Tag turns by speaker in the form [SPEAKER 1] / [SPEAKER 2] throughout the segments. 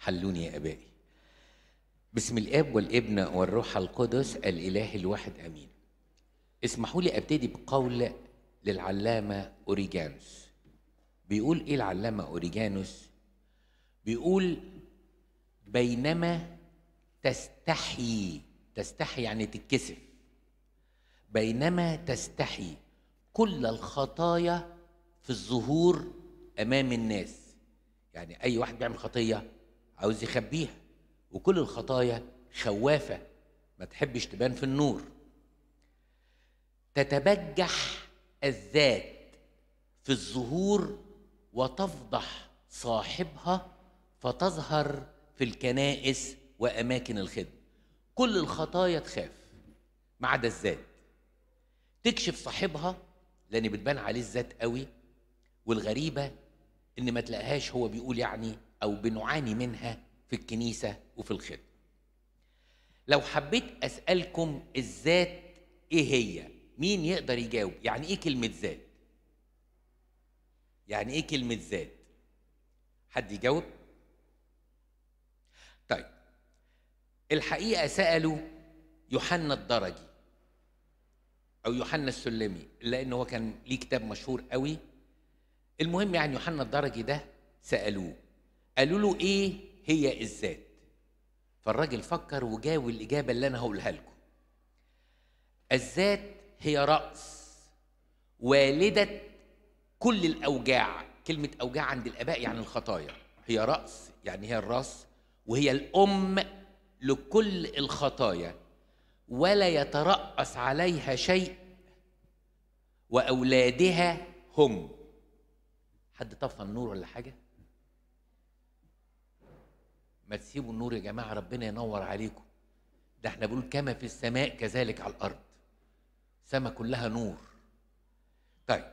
[SPEAKER 1] حلوني يا ابائي بسم الاب والابن والروح القدس الاله الواحد امين اسمحوا لي ابتدي بقول للعلامه اوريجانوس بيقول ايه العلامه اوريجانوس بيقول بينما تستحي تستحي يعني تتكسف بينما تستحي كل الخطايا في الظهور امام الناس يعني اي واحد بيعمل خطيه عاوز يخبيها وكل الخطايا خوافة ما تحبش تبان في النور تتبجح الذات في الظهور وتفضح صاحبها فتظهر في الكنائس وأماكن الخدمة كل الخطايا تخاف ما عدا الذات تكشف صاحبها لأن بتبان عليه الذات قوي والغريبة إن ما تلاقيهاش هو بيقول يعني او بنعاني منها في الكنيسه وفي الخدمه لو حبيت اسالكم الذات ايه هي مين يقدر يجاوب يعني ايه كلمه ذات يعني ايه كلمه ذات حد يجاوب طيب الحقيقه سالوا يوحنا الدرجي او يوحنا السلمي لان هو كان ليه كتاب مشهور قوي المهم يعني يوحنا الدرجي ده سالوه قالوا له ايه هي الذات فالراجل فكر وجاوب الاجابه اللي انا هقولها لكم الذات هي راس والده كل الاوجاع كلمه اوجاع عند الاباء يعني الخطايا هي راس يعني هي الراس وهي الام لكل الخطايا ولا يتراس عليها شيء واولادها هم حد طفى النور ولا حاجه ما تسيبوا النور يا جماعه ربنا ينور عليكم ده احنا بنقول كما في السماء كذلك على الارض سماء كلها نور طيب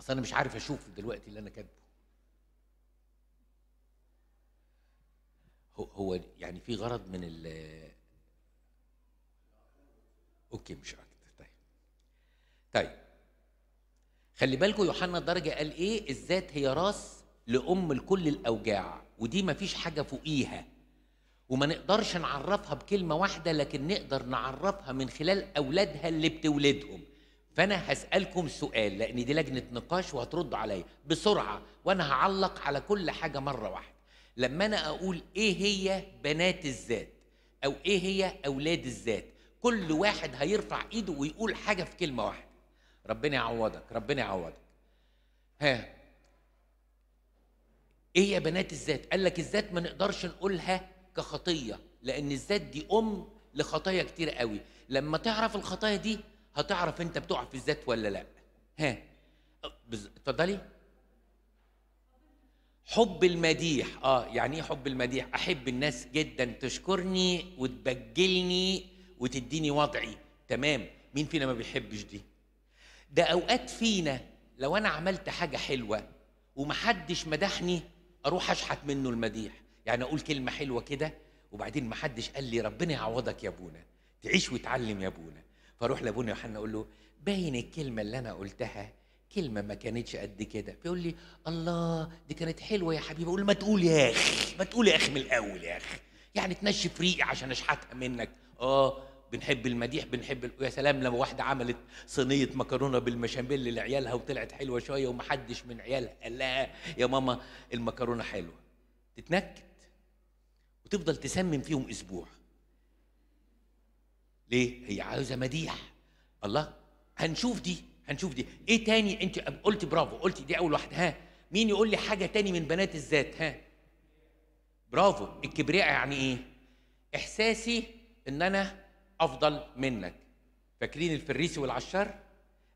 [SPEAKER 1] اصل انا مش عارف اشوف دلوقتي اللي انا كاتبه هو يعني في غرض من ال اوكي مش اكتر طيب طيب خلي بالكم يوحنا الدرجه قال ايه الذات هي راس لام لكل الاوجاع ودي مفيش حاجه فوقيها وما نقدرش نعرفها بكلمه واحده لكن نقدر نعرفها من خلال اولادها اللي بتولدهم فانا هسالكم سؤال لان دي لجنه نقاش وهتردوا عليا بسرعه وانا هعلق على كل حاجه مره واحده لما انا اقول ايه هي بنات الذات او ايه هي اولاد الذات كل واحد هيرفع ايده ويقول حاجه في كلمه واحده ربنا يعوضك ربنا يعوضك ها ايه يا بنات الذات قال لك الذات ما نقدرش نقولها كخطيه لان الذات دي ام لخطايا كتير قوي لما تعرف الخطايا دي هتعرف انت بتقع في الذات ولا لا ها اتفضلي حب المديح اه يعني ايه حب المديح احب الناس جدا تشكرني وتبجلني وتديني وضعي تمام مين فينا ما بيحبش دي ده اوقات فينا لو انا عملت حاجه حلوه ومحدش مدحني اروح اشحت منه المديح يعني اقول كلمه حلوه كده وبعدين ما حدش قال لي ربنا يعوضك يا ابونا تعيش وتعلم يا ابونا فاروح لابونا يوحنا اقول له باين الكلمه اللي انا قلتها كلمه ما كانتش قد كده بيقول لي الله دي كانت حلوه يا حبيبي اقول له ما تقول يا اخي ما تقول يا اخي من الاول يا اخي يعني تنشف ريقي عشان اشحتها منك اه بنحب المديح بنحب يا سلام لما واحده عملت صينيه مكرونه بالبشاميل لعيالها وطلعت حلوه شويه ومحدش من عيالها قال لها يا ماما المكرونه حلوه تتنكت وتفضل تسمم فيهم اسبوع ليه هي عاوزه مديح الله هنشوف دي هنشوف دي ايه تاني انت قلت برافو قلت دي اول واحده ها مين يقول لي حاجه تاني من بنات الذات ها برافو الكبرياء يعني ايه احساسي ان انا افضل منك فاكرين الفريسي والعشار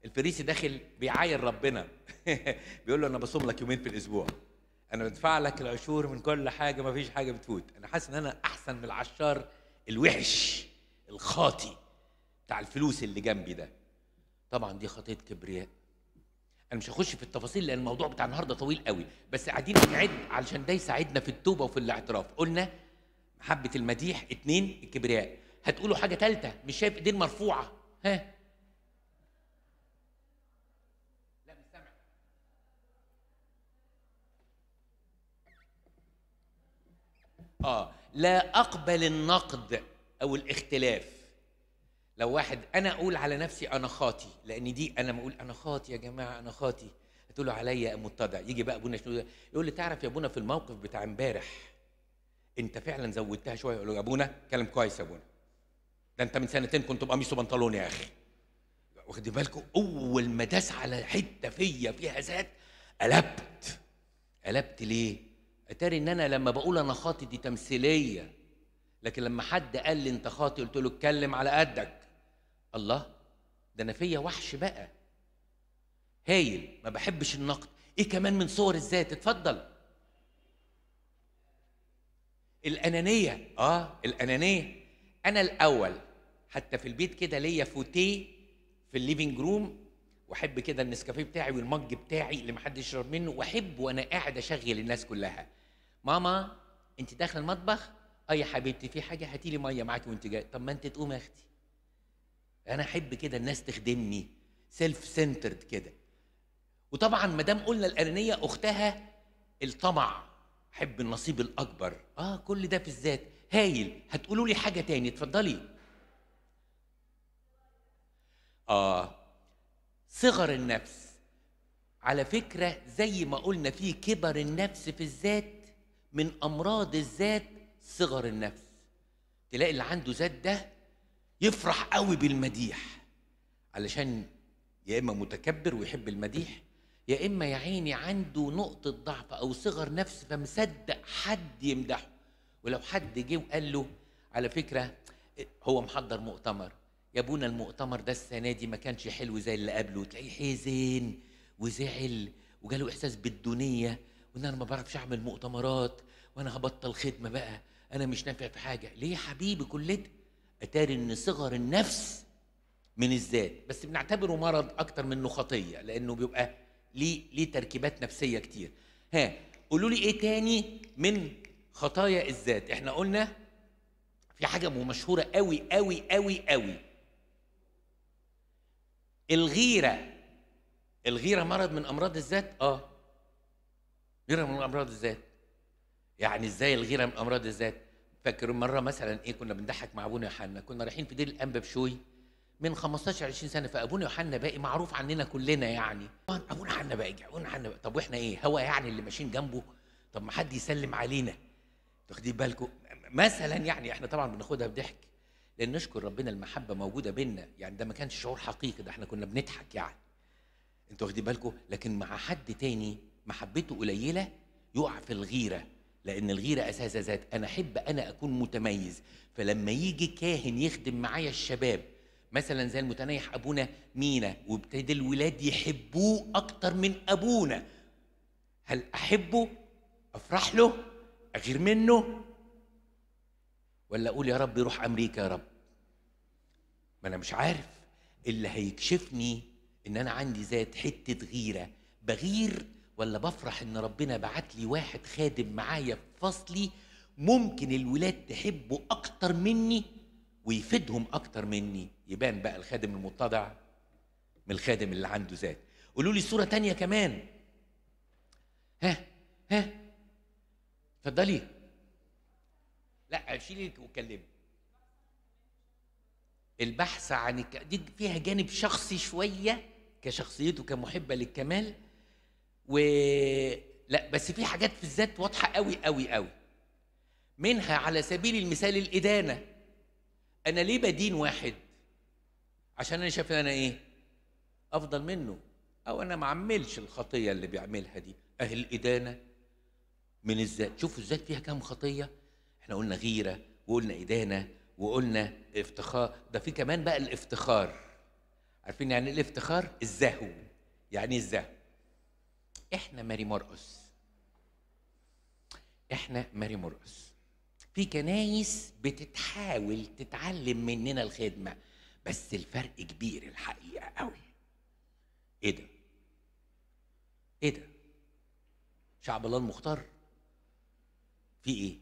[SPEAKER 1] الفريسي داخل بيعاير ربنا بيقول له انا بصوم لك يومين في الاسبوع انا بدفع لك العشور من كل حاجه ما فيش حاجه بتفوت انا حاسس ان انا احسن من العشار الوحش الخاطي بتاع الفلوس اللي جنبي ده طبعا دي خطيه كبرياء انا مش هخش في التفاصيل لان الموضوع بتاع النهارده طويل قوي بس قاعدين بنعد علشان ده يساعدنا في التوبه وفي الاعتراف قلنا محبه المديح اتنين الكبرياء هتقولوا حاجه ثالثه مش شايف ايدين مرفوعه ها لا مش سامع اه لا اقبل النقد او الاختلاف لو واحد انا اقول على نفسي انا خاطي لان دي انا بقول انا خاطي يا جماعه انا خاطي هتقولوا عليا متضع يجي بقى ابونا شنو يقول لي تعرف يا ابونا في الموقف بتاع امبارح انت فعلا زودتها شويه يقول له يا ابونا كلام كويس يا ابونا ده انت من سنتين كنت بقميص وبنطلون يا اخي واخد بالكم اول ما داس على حته فيا فيها ذات قلبت قلبت ليه اتاري ان انا لما بقول انا خاطي دي تمثيليه لكن لما حد قال لي انت خاطي قلت له اتكلم على قدك الله ده انا فيا وحش بقى هايل ما بحبش النقد ايه كمان من صور الذات اتفضل الانانيه اه الانانيه انا الاول حتى في البيت كده ليا فوتيه في الليفينج روم واحب كده النسكافيه بتاعي والمج بتاعي اللي محدش يشرب منه واحب وانا قاعد اشغل الناس كلها ماما انت داخله المطبخ اي يا حبيبتي في حاجه هاتي لي ميه معاكي وانت جاي طب ما انت تقوم يا اختي انا احب كده الناس تخدمني سيلف سنترد كده وطبعا ما دام قلنا الانانيه اختها الطمع حب النصيب الاكبر اه كل ده في الذات هايل هتقولوا لي حاجه تاني اتفضلي اه صغر النفس على فكره زي ما قلنا في كبر النفس في الذات من امراض الذات صغر النفس تلاقي اللي عنده ذات ده يفرح قوي بالمديح علشان يا اما متكبر ويحب المديح يا اما يا عيني عنده نقطه ضعف او صغر نفس فمصدق حد يمدحه ولو حد جه وقال له على فكره هو محضر مؤتمر يا ابونا المؤتمر ده السنه دي ما كانش حلو زي اللي قبله تلاقيه حزن وزعل وجاله احساس بالدنيه وان انا ما بعرفش اعمل مؤتمرات وانا هبطل خدمه بقى انا مش نافع في حاجه ليه يا حبيبي كل ده اتاري ان صغر النفس من الذات بس بنعتبره مرض اكتر منه خطيه لانه بيبقى ليه ليه تركيبات نفسيه كتير ها قولوا لي ايه تاني من خطايا الذات احنا قلنا في حاجه مشهوره قوي قوي قوي قوي الغيره الغيره مرض من امراض الذات اه غيره من امراض الذات يعني ازاي الغيره من امراض الذات فاكر مره مثلا ايه كنا بنضحك مع ابونا يوحنا كنا رايحين في دير الانبا بشوي من 15 20 سنه فابونا يوحنا باقي معروف عننا كلنا يعني ابونا يوحنا باقي ابونا يوحنا طب واحنا ايه هو يعني اللي ماشيين جنبه طب ما حد يسلم علينا واخدين بالكم مثلا يعني احنا طبعا بناخدها بضحك لان نشكر ربنا المحبه موجوده بينا يعني ده ما كانش شعور حقيقي ده احنا كنا بنضحك يعني انتوا واخدين بالكم لكن مع حد تاني محبته قليله يقع في الغيره لان الغيره اساس ذات انا احب انا اكون متميز فلما يجي كاهن يخدم معايا الشباب مثلا زي المتنيح ابونا مينا وابتدى الولاد يحبوه اكتر من ابونا هل احبه افرح له أغير منه ولا أقول يا رب روح أمريكا يا رب ما أنا مش عارف اللي هيكشفني إن أنا عندي ذات حتة غيرة بغير ولا بفرح إن ربنا بعت لي واحد خادم معايا في فصلي ممكن الولاد تحبه أكتر مني ويفيدهم أكتر مني يبان بقى الخادم المتضع من الخادم اللي عنده ذات قولوا لي صورة تانية كمان ها ها اتفضلي لا شيلي وكلمي البحث عن الك... دي فيها جانب شخصي شويه كشخصيته كمحبه للكمال و لا بس في حاجات في الذات واضحه قوي قوي قوي منها على سبيل المثال الادانه انا ليه بدين واحد عشان انا شايف انا ايه افضل منه او انا ما عملش الخطيه اللي بيعملها دي اهي الادانه من الذات شوفوا الذات فيها كام خطيه احنا قلنا غيره وقلنا ادانه وقلنا افتخار ده في كمان بقى الافتخار عارفين يعني ايه الافتخار الزهو يعني ايه الزهو احنا ماري مرقص احنا ماري مرقص في كنايس بتتحاول تتعلم مننا الخدمه بس الفرق كبير الحقيقه قوي ايه ده ايه ده شعب الله المختار في ايه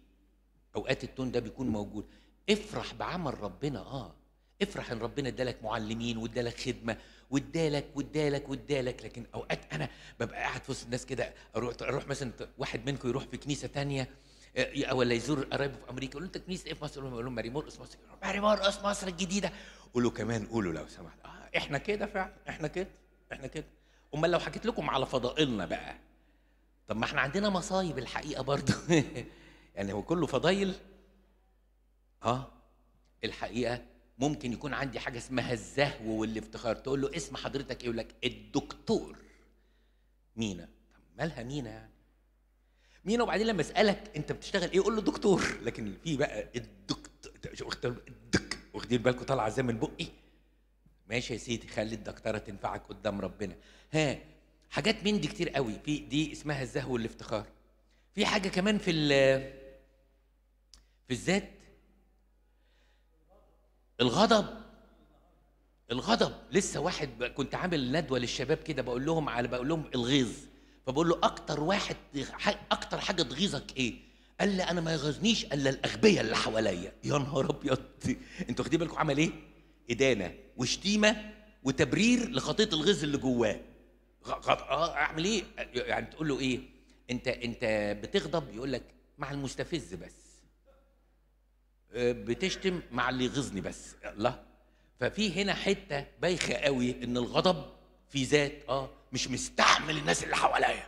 [SPEAKER 1] اوقات التون ده بيكون موجود افرح بعمل ربنا اه افرح ان ربنا ادالك معلمين وادالك خدمه وادالك وادالك وادالك لكن اوقات انا ببقى قاعد في وسط الناس كده اروح اروح مثلا واحد منكم يروح في كنيسه ثانيه آه، ولا يزور قرايبه في امريكا يقول له انت كنيسه ايه في مصر؟ يقول لهم ماري مرقص مصر ماري مرقص مصر الجديده قول له كمان قولوا لو سمحت اه احنا كده فعلا احنا كده احنا كده امال لو حكيت لكم على فضائلنا بقى طب ما احنا عندنا مصايب الحقيقه برضه يعني هو كله فضايل اه الحقيقه ممكن يكون عندي حاجه اسمها الزهو والافتخار تقول له اسم حضرتك ايه يقول لك الدكتور مينا مالها مينا يعني مينا وبعدين لما اسالك انت بتشتغل ايه قول له دكتور لكن في بقى الدكتور الدك واخدين بالكم طالعه زي من بقي ماشي يا سيدي خلي الدكتوره تنفعك قدام ربنا ها حاجات من دي كتير قوي في دي اسمها الزهو والافتخار في حاجه كمان في في الذات الغضب الغضب لسه واحد كنت عامل ندوه للشباب كده بقول لهم على بقول لهم الغيظ فبقول له اكتر واحد اكتر حاجه تغيظك ايه قال لي انا ما يغيظنيش الا الاغبياء اللي حواليا يا نهار ابيض انتوا واخدين بالكم عمل ايه ادانه وشتيمه وتبرير لخطيه الغيظ اللي جواه اه اعمل ايه يعني تقول له ايه انت انت بتغضب يقول لك مع المستفز بس بتشتم مع اللي يغيظني بس الله ففي هنا حته بايخه قوي ان الغضب في ذات اه مش مستحمل الناس اللي حواليا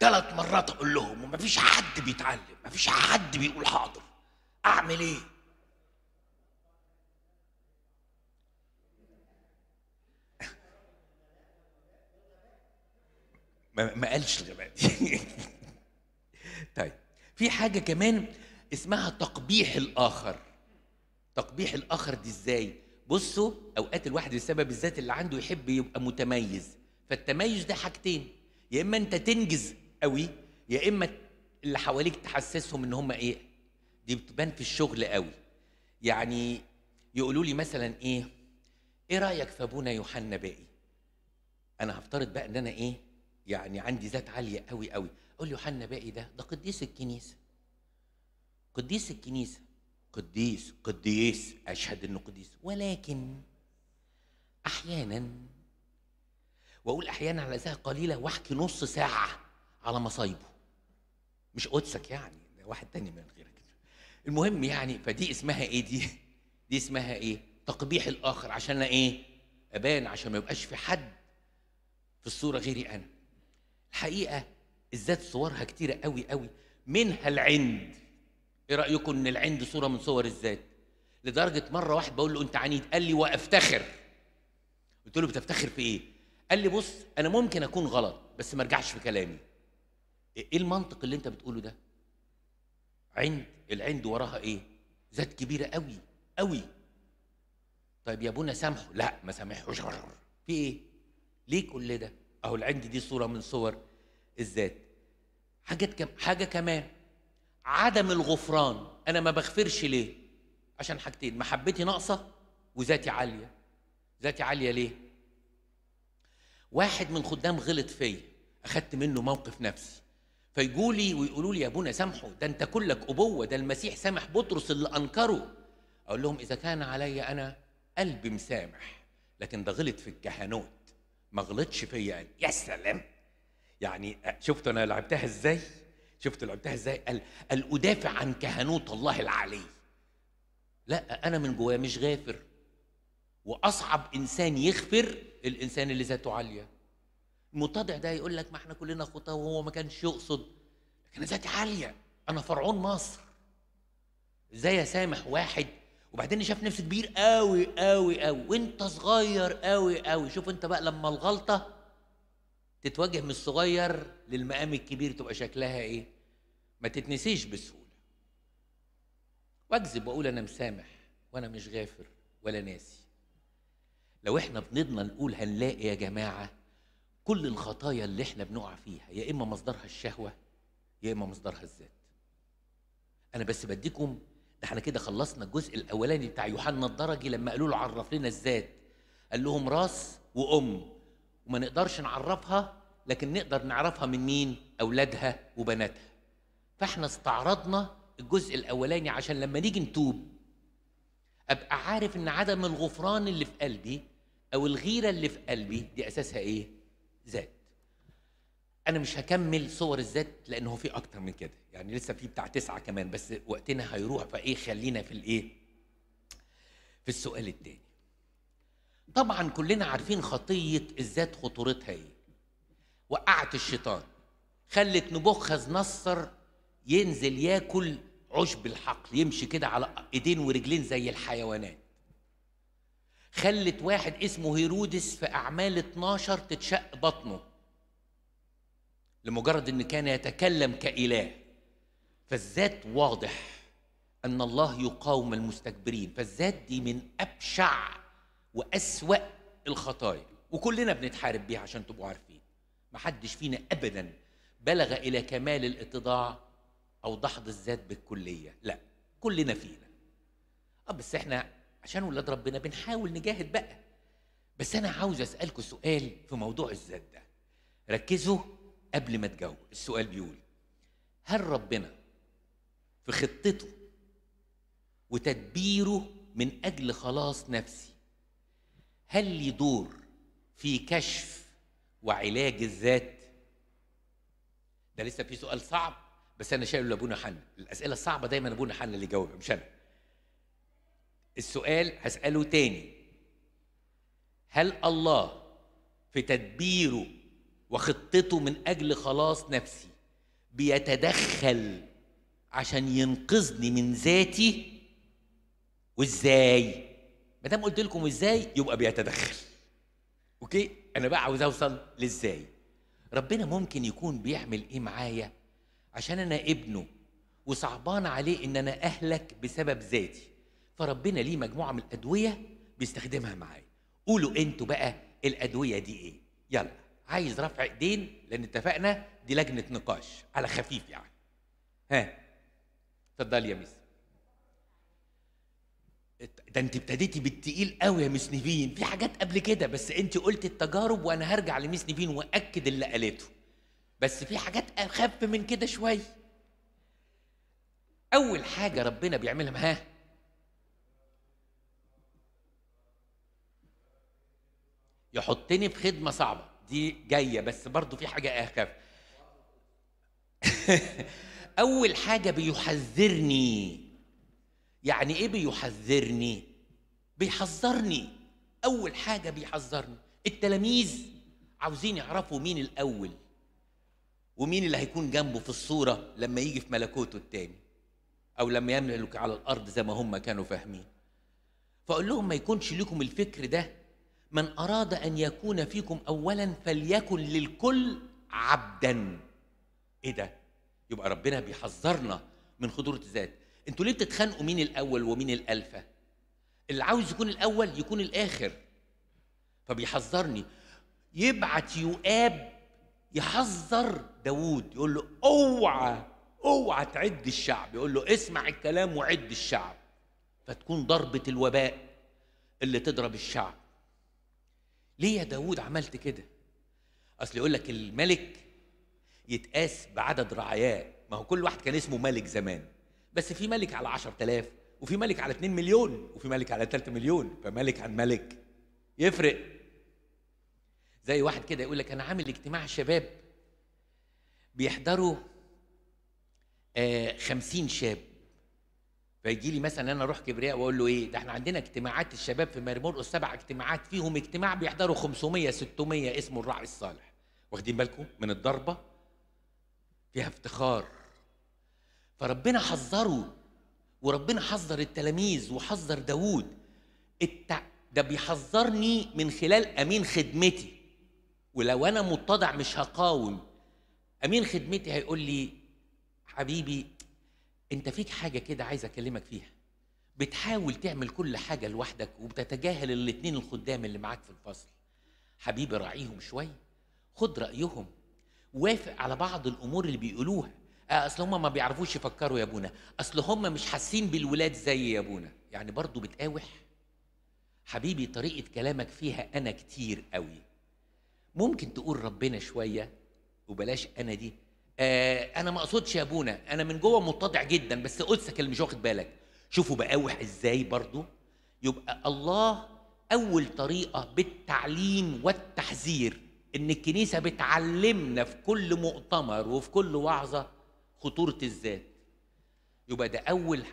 [SPEAKER 1] ثلاث مرات اقول لهم ومفيش حد بيتعلم مفيش حد بيقول حاضر اعمل ايه ما قالش الغباء دي طيب في حاجه كمان اسمها تقبيح الاخر تقبيح الاخر دي ازاي بصوا اوقات الواحد بسبب الذات اللي عنده يحب يبقى متميز فالتميز ده حاجتين يا اما انت تنجز قوي يا اما اللي حواليك تحسسهم ان هم ايه دي بتبان في الشغل قوي يعني يقولوا لي مثلا ايه ايه رايك في ابونا يوحنا باقي انا هفترض بقى ان انا ايه يعني عندي ذات عاليه قوي قوي اقول يوحنا باقي ده ده قديس الكنيسه قديس الكنيسة قديس قديس أشهد أنه قديس ولكن أحيانا وأقول أحيانا على ساعة قليلة وأحكي نص ساعة على مصايبه مش قدسك يعني ده واحد تاني من غيرك المهم يعني فدي اسمها ايه دي؟ دي اسمها ايه؟ تقبيح الاخر عشان انا ايه؟ ابان عشان ما يبقاش في حد في الصوره غيري انا. الحقيقه الذات صورها كتيره قوي قوي منها العند ايه رايكم ان العند صوره من صور الذات لدرجه مره واحد بقول له انت عنيد قال لي وافتخر قلت له بتفتخر في ايه قال لي بص انا ممكن اكون غلط بس ما ارجعش في كلامي ايه, إيه المنطق اللي انت بتقوله ده عند العند وراها ايه ذات كبيره قوي قوي طيب يا ابونا سامحه لا ما سامحهوش في ايه ليه كل ده اهو العند دي صوره من صور الذات حاجه كم حاجه كمان عدم الغفران انا ما بغفرش ليه عشان حاجتين محبتي ناقصه وذاتي عاليه ذاتي عاليه ليه واحد من خدام غلط فيا اخدت منه موقف نفسي فيقولي ويقولوا لي يا ابونا سامحه ده انت كلك ابوه ده المسيح سامح بطرس اللي انكره اقول لهم اذا كان علي انا قلبي مسامح لكن ده غلط في الكهنوت ما غلطش فيا يا سلام يعني شفتوا انا لعبتها ازاي شفت لعبتها ازاي قال قال ادافع عن كهنوت الله العلي لا انا من جوايا مش غافر واصعب انسان يغفر الانسان اللي ذاته عاليه المتضع ده يقول لك ما احنا كلنا خطاه وهو ما كانش يقصد لكن ذاتي عاليه انا فرعون مصر ازاي اسامح واحد وبعدين شاف نفسه كبير قوي قوي قوي وانت صغير قوي قوي شوف انت بقى لما الغلطه تتوجه من الصغير للمقام الكبير تبقى شكلها ايه ما تتنسيش بسهوله واكذب واقول انا مسامح وانا مش غافر ولا ناسي لو احنا بنضنا نقول هنلاقي يا جماعه كل الخطايا اللي احنا بنقع فيها يا اما مصدرها الشهوه يا اما مصدرها الذات انا بس بديكم ده احنا كده خلصنا الجزء الاولاني بتاع يوحنا الدرجي لما قالوا له عرف لنا الذات قال لهم راس وام وما نقدرش نعرفها لكن نقدر نعرفها من مين اولادها وبناتها فاحنا استعرضنا الجزء الاولاني عشان لما نيجي نتوب ابقى عارف ان عدم الغفران اللي في قلبي او الغيره اللي في قلبي دي اساسها ايه ذات انا مش هكمل صور الذات لانه في اكتر من كده يعني لسه في بتاع تسعه كمان بس وقتنا هيروح فايه خلينا في الايه في السؤال التاني طبعا كلنا عارفين خطيه الذات خطورتها ايه وقعت الشيطان خلت نبوخذ نصر ينزل ياكل عشب الحقل يمشي كده على ايدين ورجلين زي الحيوانات خلت واحد اسمه هيرودس في اعمال 12 تتشق بطنه لمجرد ان كان يتكلم كاله فالذات واضح ان الله يقاوم المستكبرين فالذات دي من ابشع وأسوأ الخطايا وكلنا بنتحارب بيها عشان تبقوا عارفين محدش فينا أبدا بلغ إلى كمال الاتضاع أو دحض الذات بالكلية لا كلنا فينا أه بس إحنا عشان ولاد ربنا بنحاول نجاهد بقى بس أنا عاوز أسألكم سؤال في موضوع الذات ده ركزوا قبل ما تجاوب السؤال بيقول هل ربنا في خطته وتدبيره من أجل خلاص نفسي هل لي دور في كشف وعلاج الذات ده لسه في سؤال صعب بس انا شايله لابونا حنا الاسئله الصعبه دايما ابونا حنا اللي يجاوبها مش انا السؤال هساله تاني هل الله في تدبيره وخطته من اجل خلاص نفسي بيتدخل عشان ينقذني من ذاتي وازاي ما دام قلت لكم ازاي يبقى بيتدخل اوكي انا بقى عاوز اوصل لازاي ربنا ممكن يكون بيعمل ايه معايا عشان انا ابنه وصعبان عليه ان انا اهلك بسبب ذاتي فربنا ليه مجموعه من الادويه بيستخدمها معايا قولوا انتوا بقى الادويه دي ايه يلا عايز رفع ايدين لان اتفقنا دي لجنه نقاش على خفيف يعني ها اتفضل يا ميس ده انت ابتديتي بالتقيل قوي يا مس نيفين في حاجات قبل كده بس انت قلتي التجارب وانا هرجع لمس نيفين واكد اللي قالته بس في حاجات اخف من كده شوي اول حاجه ربنا بيعملها معاه يحطني في خدمه صعبه دي جايه بس برضو في حاجه اخف اول حاجه بيحذرني يعني ايه بيحذرني بيحذرني اول حاجه بيحذرني التلاميذ عاوزين يعرفوا مين الاول ومين اللي هيكون جنبه في الصوره لما يجي في ملكوته التاني او لما يملك على الارض زي ما هم كانوا فاهمين فاقول لهم ما يكونش لكم الفكر ده من اراد ان يكون فيكم اولا فليكن للكل عبدا ايه ده يبقى ربنا بيحذرنا من خطوره الذات انتوا ليه بتتخانقوا مين الاول ومين الالفه اللي عاوز يكون الاول يكون الاخر فبيحذرني يبعت يؤاب يحذر داوود يقول له اوعى اوعى تعد الشعب يقول له اسمع الكلام وعد الشعب فتكون ضربة الوباء اللي تضرب الشعب ليه يا داوود عملت كده اصل يقول لك الملك يتقاس بعدد رعاياه ما هو كل واحد كان اسمه ملك زمان بس في ملك على 10000 وفي ملك على 2 مليون وفي ملك على 3 مليون فملك عن ملك يفرق زي واحد كده يقول لك انا عامل اجتماع شباب بيحضروا آه، خمسين شاب فيجي لي مثلا انا اروح كبرياء واقول له ايه ده احنا عندنا اجتماعات الشباب في مرمور سبع اجتماعات فيهم اجتماع بيحضروا 500 600 اسمه الراعي الصالح واخدين بالكم من الضربه فيها افتخار فربنا حذره وربنا حذر التلاميذ وحذر داوود الت... ده بيحذرني من خلال امين خدمتي ولو انا متضع مش هقاوم امين خدمتي هيقول لي حبيبي انت فيك حاجه كده عايز اكلمك فيها بتحاول تعمل كل حاجه لوحدك وبتتجاهل الاثنين الخدام اللي معاك في الفصل حبيبي راعيهم شويه خد رايهم وافق على بعض الامور اللي بيقولوها آه، اصل هم ما بيعرفوش يفكروا يا ابونا اصل هم مش حاسين بالولاد زي يا ابونا يعني برضه بتقاوح حبيبي طريقه كلامك فيها انا كتير قوي ممكن تقول ربنا شويه وبلاش انا دي آه انا ما اقصدش يا ابونا انا من جوه متضع جدا بس قدسك اللي مش واخد بالك شوفوا بقاوح ازاي برضه يبقى الله اول طريقه بالتعليم والتحذير ان الكنيسه بتعلمنا في كل مؤتمر وفي كل وعظه خطوره الذات يبقى ده اول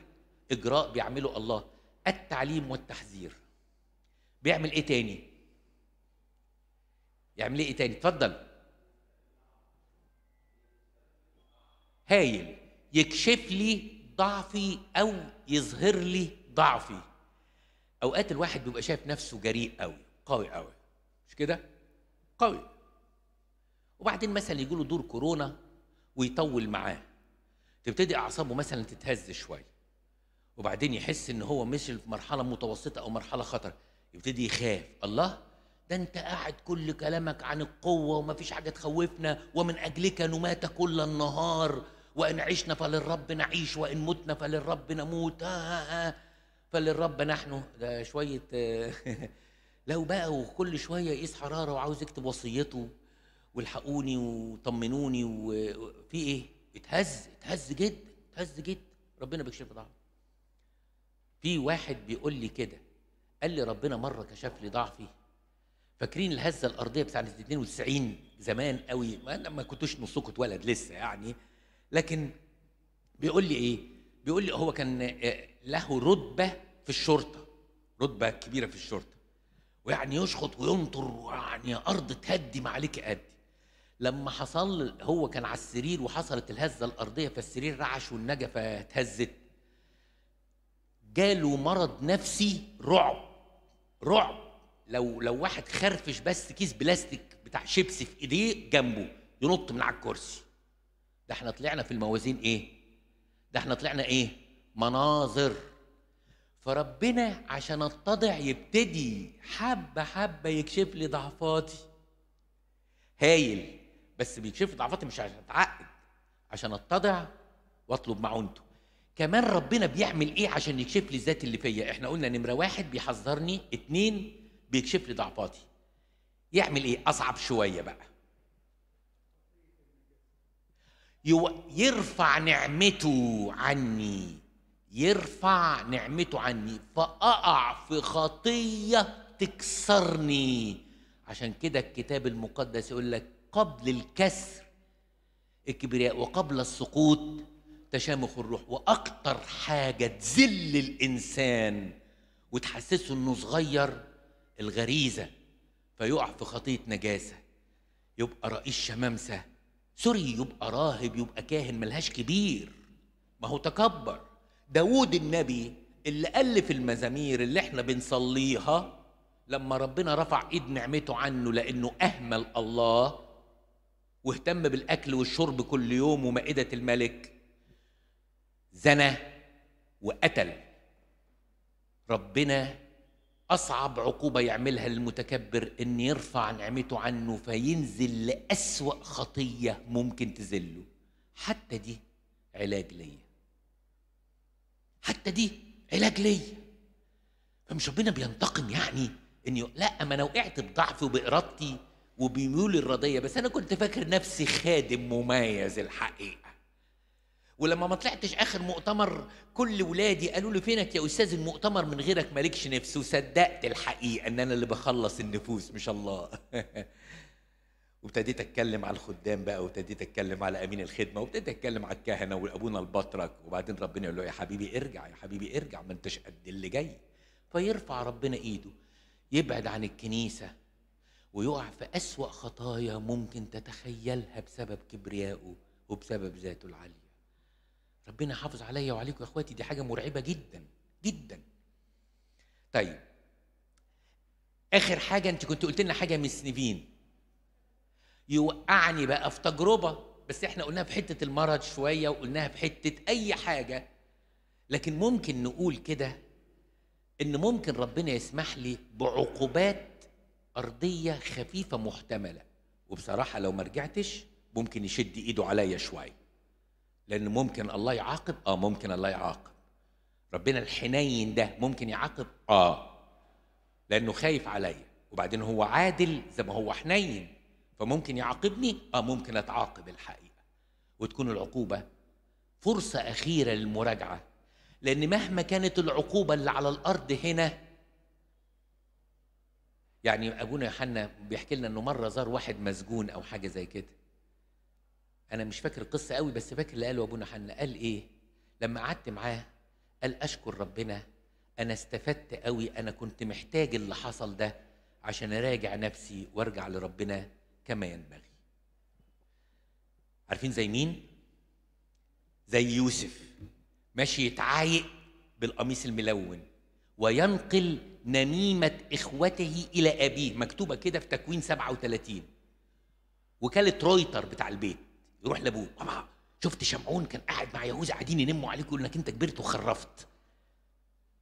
[SPEAKER 1] اجراء بيعمله الله التعليم والتحذير بيعمل ايه تاني يعمل ايه تاني اتفضل هايل يكشف لي ضعفي او يظهر لي ضعفي اوقات الواحد بيبقى شايف نفسه جريء قوي قوي قوي مش كده قوي وبعدين مثلا يجي له دور كورونا ويطول معاه تبتدي اعصابه مثلا تتهز شويه وبعدين يحس ان هو مشي في مرحله متوسطه او مرحله خطر يبتدي يخاف الله ده انت قاعد كل كلامك عن القوه ومفيش حاجه تخوفنا ومن اجلك نمات كل النهار وان عشنا فللرب نعيش وان متنا فللرب نموت آه آه آه فللرب نحن ده شويه آه، لو بقى وكل شويه يقيس حراره وعاوز يكتب وصيته والحقوني وطمنوني وفي ايه اتهز اتهز جدا اتهز جدا ربنا بيكشف ضعف في واحد بيقول لي كده قال لي ربنا مره كشف لي ضعفي فاكرين الهزه الارضيه بتاعه 92 زمان قوي ما انا ما كنتوش نصكم اتولد لسه يعني لكن بيقول لي ايه بيقول لي هو كان آه، له رتبه في الشرطه رتبه كبيره في الشرطه ويعني يشخط وينطر يعني ارض تهدي ما عليك ادي لما حصل هو كان على السرير وحصلت الهزه الارضيه فالسرير رعش والنجفه اتهزت جاله مرض نفسي رعب رعب لو لو واحد خرفش بس كيس بلاستيك بتاع شيبسي في ايديه جنبه ينط من على الكرسي ده احنا طلعنا في الموازين ايه ده احنا طلعنا ايه مناظر فربنا عشان اتضع يبتدي حبه حبه يكشف لي ضعفاتي هايل بس بيكشف ضعفاتي مش عشان اتعقد عشان اتضع واطلب معونته كمان ربنا بيعمل ايه عشان يكشف لي الذات اللي فيا احنا قلنا نمره واحد بيحذرني اتنين بيكشف لي ضعفاتي يعمل ايه اصعب شويه بقى يو... يرفع نعمته عني يرفع نعمته عني فاقع في خطيه تكسرني عشان كده الكتاب المقدس يقول لك قبل الكسر الكبرياء وقبل السقوط تشامخ الروح واكتر حاجه تذل الانسان وتحسسه انه صغير الغريزه فيقع في خطيه نجاسه يبقى رئيس شمامسه سوري يبقى راهب يبقى كاهن ملهاش كبير ما هو تكبر داوود النبي اللي ألف المزامير اللي احنا بنصليها لما ربنا رفع ايد نعمته عنه لانه اهمل الله واهتم بالاكل والشرب كل يوم ومائده الملك زنى وقتل ربنا اصعب عقوبه يعملها للمتكبر ان يرفع نعمته عنه فينزل لاسوا خطيه ممكن تذله حتى دي علاج ليا حتى دي علاج ليا فمش ربنا بينتقم يعني اني لا ما انا وقعت بضعفي وبارادتي وبميول الرضية بس أنا كنت فاكر نفسي خادم مميز الحقيقة ولما ما طلعتش آخر مؤتمر كل ولادي قالوا لي فينك يا أستاذ المؤتمر من غيرك مالكش نفس وصدقت الحقيقة إن أنا اللي بخلص النفوس مش الله وابتديت اتكلم على الخدام بقى وابتديت اتكلم على امين الخدمه وابتديت اتكلم على الكهنه وابونا البطرك وبعدين ربنا يقول له يا حبيبي ارجع يا حبيبي ارجع ما انتش قد اللي جاي فيرفع ربنا ايده يبعد عن الكنيسه ويقع في أسوأ خطايا ممكن تتخيلها بسبب كبريائه وبسبب ذاته العالية ربنا حافظ عليا وعليكم يا اخواتي دي حاجة مرعبة جدا جدا طيب آخر حاجة أنت كنت قلت لنا حاجة من سنيفين يوقعني بقى في تجربة بس احنا قلناها في حتة المرض شوية وقلناها في حتة أي حاجة لكن ممكن نقول كده إن ممكن ربنا يسمح لي بعقوبات ارضيه خفيفه محتمله وبصراحه لو ما رجعتش ممكن يشد ايده عليا شويه لان ممكن الله يعاقب اه ممكن الله يعاقب ربنا الحنين ده ممكن يعاقب اه لانه خايف عليا وبعدين هو عادل زي ما هو حنين فممكن يعاقبني اه ممكن اتعاقب الحقيقه وتكون العقوبه فرصه اخيره للمراجعه لان مهما كانت العقوبه اللي على الارض هنا يعني ابونا يوحنا بيحكي لنا انه مره زار واحد مسجون او حاجه زي كده انا مش فاكر القصه قوي بس فاكر اللي قاله ابونا يوحنا قال ايه لما قعدت معاه قال اشكر ربنا انا استفدت قوي انا كنت محتاج اللي حصل ده عشان اراجع نفسي وارجع لربنا كما ينبغي عارفين زي مين زي يوسف ماشي يتعايق بالقميص الملون وينقل نميمة إخوته إلى أبيه مكتوبة كده في تكوين 37 وكالة رويتر بتاع البيت يروح لأبوه شفت شمعون كان قاعد مع يهوذا قاعدين ينموا عليك يقول لك انت كبرت وخرفت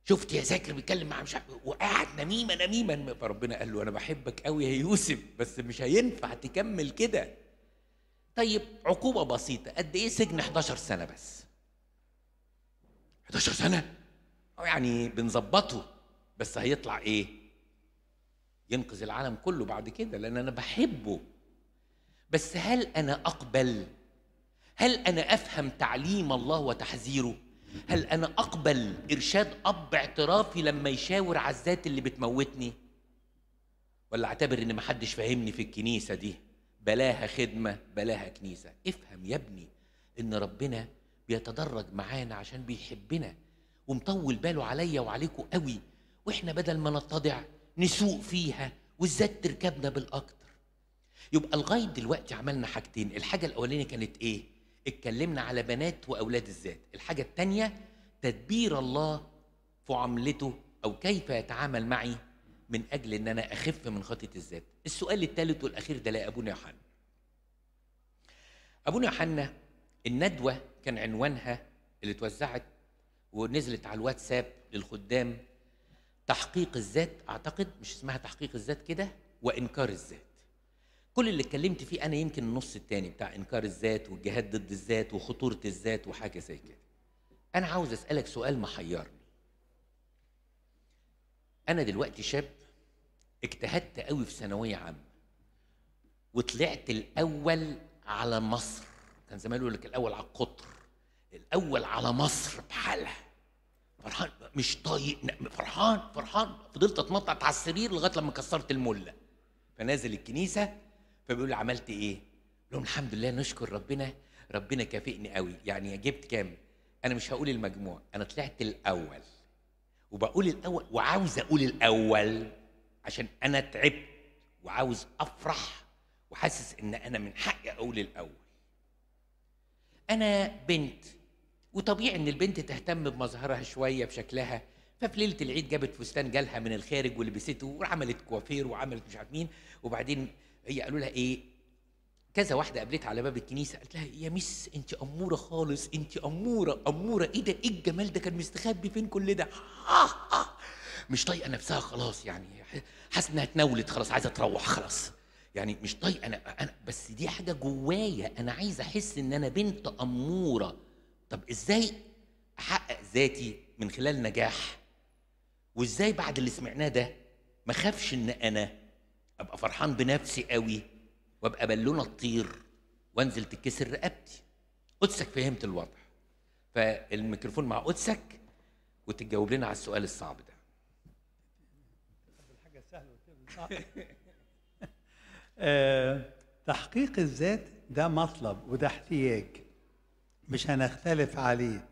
[SPEAKER 1] شفت يا ذاكر بيتكلم مع مش عارف إيه، وقاعد نميمه نميما فربنا قال له انا بحبك قوي يا يوسف بس مش هينفع تكمل كده طيب عقوبه بسيطه قد ايه سجن 11 سنه بس 11 سنه يعني بنظبطه بس هيطلع ايه ينقذ العالم كله بعد كده لان انا بحبه بس هل انا اقبل هل انا افهم تعليم الله وتحذيره هل انا اقبل ارشاد اب اعترافي لما يشاور على الذات اللي بتموتني ولا اعتبر ان محدش فاهمني في الكنيسه دي بلاها خدمه بلاها كنيسه افهم يا ابني ان ربنا بيتدرج معانا عشان بيحبنا ومطول باله عليا وعليكم قوي واحنا بدل ما نتضع نسوق فيها والذات تركبنا بالاكتر يبقى لغايه دلوقتي عملنا حاجتين الحاجه الاولانيه كانت ايه اتكلمنا على بنات واولاد الذات الحاجه الثانيه تدبير الله في عملته او كيف يتعامل معي من اجل ان انا اخف من خطيه الذات السؤال الثالث والاخير ده لابونا يوحنا ابونا يوحنا الندوه كان عنوانها اللي اتوزعت ونزلت على الواتساب للخدام تحقيق الذات اعتقد مش اسمها تحقيق الذات كده وانكار الذات كل اللي اتكلمت فيه انا يمكن النص الثاني بتاع انكار الذات والجهاد ضد الذات وخطوره الذات وحاجه زي كده انا عاوز اسالك سؤال محيرني انا دلوقتي شاب اجتهدت قوي في ثانويه عامه وطلعت الاول على مصر كان زمان يقول لك الاول على القطر الاول على مصر بحالها فرحان مش طايق فرحان فرحان فضلت اتنطط على السرير لغايه لما كسرت المله فنازل الكنيسه فبيقول لي عملت ايه؟ لهم الحمد لله نشكر ربنا ربنا كافئني قوي يعني جبت كام؟ انا مش هقول المجموع انا طلعت الاول وبقول الاول وعاوز اقول الاول عشان انا تعبت وعاوز افرح وحاسس ان انا من حقي اقول الاول انا بنت وطبيعي ان البنت تهتم بمظهرها شويه بشكلها ففي ليله العيد جابت فستان جالها من الخارج ولبسته وعملت كوافير وعملت مش عارف مين وبعدين هي قالوا لها ايه كذا واحده قابلتها على باب الكنيسه قالت لها يا مس انت اموره خالص انت اموره اموره ايه ده ايه الجمال ده كان مستخبي فين كل ده مش طايقه نفسها خلاص يعني حاسه انها اتنولت خلاص عايزه تروح خلاص يعني مش طايقه انا انا بس دي حاجه جوايا انا عايز احس ان انا بنت اموره طب ازاي احقق ذاتي من خلال نجاح وازاي بعد اللي سمعناه ده ما خافش ان انا ابقى فرحان بنفسي قوي وابقى بالونه تطير وانزل تتكسر رقبتي قدسك فهمت الوضع فالميكروفون مع قدسك وتتجاوب لنا على السؤال الصعب ده الحاجه تحقيق الذات
[SPEAKER 2] ده مطلب وده احتياج مش هنختلف عليه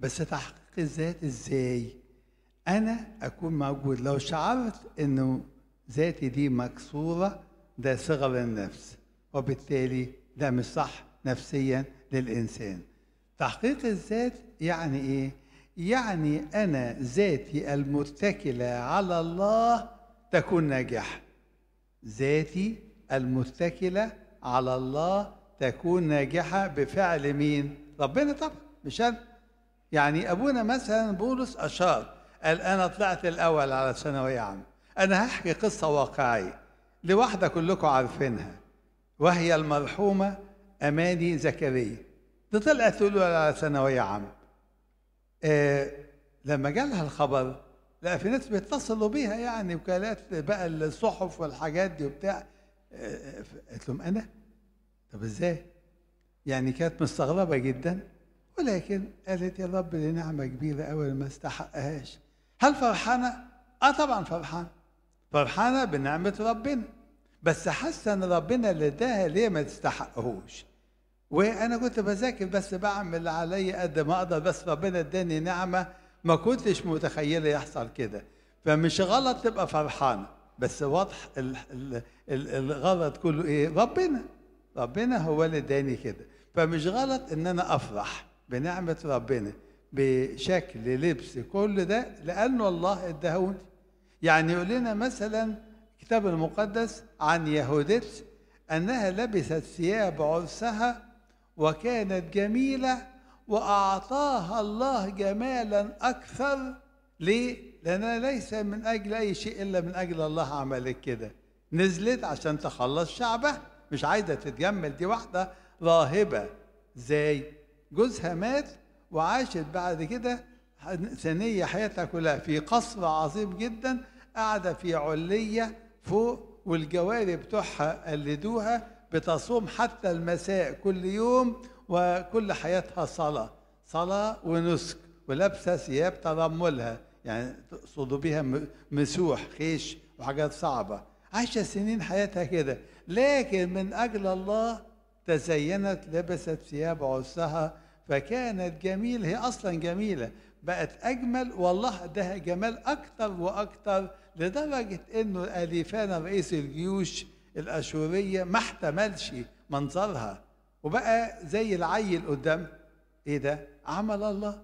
[SPEAKER 2] بس تحقيق الذات ازاي انا اكون موجود لو شعرت انه ذاتي دي مكسوره ده صغر النفس وبالتالي ده مش صح نفسيا للانسان تحقيق الذات يعني ايه يعني انا ذاتي المتكله على الله تكون ناجحه ذاتي المتكله على الله تكون ناجحه بفعل مين ربنا طبعا مش انا يعني ابونا مثلا بولس اشار قال انا طلعت الاول على الثانويه عامه انا هحكي قصه واقعيه لواحده كلكم عارفينها وهي المرحومه اماني زكريا دي طلعت الاول على ثانويه عامه آه لما جالها الخبر لا في ناس بيتصلوا بيها يعني وكالات بقى الصحف والحاجات دي وبتاع آه، آه، قلت لهم انا طب ازاي يعني كانت مستغربة جدا ولكن قالت يا رب دي نعمة كبيرة أوي ما استحقهاش هل فرحانة؟ آه طبعا فرحانة فرحانة بنعمة ربنا بس حاسة إن ربنا اللي اداها ليه ما تستحقهوش وأنا كنت بذاكر بس بعمل اللي عليا قد ما أقدر بس ربنا اداني نعمة ما كنتش متخيلة يحصل كده فمش غلط تبقى فرحانة بس واضح الغلط كله إيه؟ ربنا ربنا هو اللي اداني كده فمش غلط ان انا افرح بنعمه ربنا بشكل لبس كل ده لانه الله اداهوني يعني يقول لنا مثلا الكتاب المقدس عن يهوديتس انها لبست ثياب عرسها وكانت جميله واعطاها الله جمالا اكثر ليه؟ لأنها ليس من أجل أي شيء إلا من أجل الله عملت كده نزلت عشان تخلص شعبها مش عايزة تتجمل دي واحدة راهبة زي جوزها مات وعاشت بعد كده ثانية حياتها كلها في قصر عظيم جدا قاعدة في علية فوق والجواري بتوعها قلدوها بتصوم حتى المساء كل يوم وكل حياتها صلاة صلاة ونسك ولابسة ثياب ترملها يعني تقصدوا بها مسوح خيش وحاجات صعبة عاشت سنين حياتها كده لكن من أجل الله تزينت لبست ثياب عرسها فكانت جميلة هي أصلا جميلة بقت أجمل والله ده جمال أكتر وأكتر لدرجة أنه أليفان رئيس الجيوش الأشورية ما احتملش منظرها وبقى زي العيل قدام إيه ده؟ عمل الله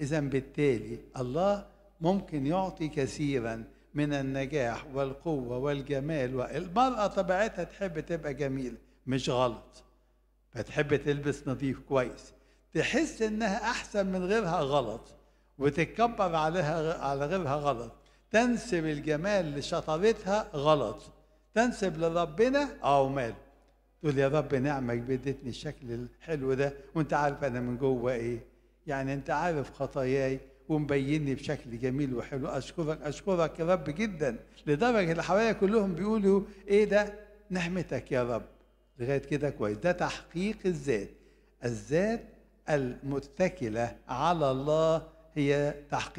[SPEAKER 2] إذا بالتالي الله ممكن يعطي كثيرا من النجاح والقوة والجمال والمرأة طبيعتها تحب تبقى جميلة مش غلط فتحب تلبس نظيف كويس تحس انها احسن من غيرها غلط وتتكبر عليها على غيرها غلط تنسب الجمال لشطارتها غلط تنسب لربنا او مال تقول يا رب نعمك بدتني الشكل الحلو ده وانت عارف انا من جوه ايه يعني انت عارف خطاياي ومبيني بشكل جميل وحلو اشكرك اشكرك يا رب جدا لدرجه اللي حواليا كلهم بيقولوا ايه ده نعمتك يا رب لغايه كده كويس ده تحقيق الذات الذات المتكله على الله هي تحقيق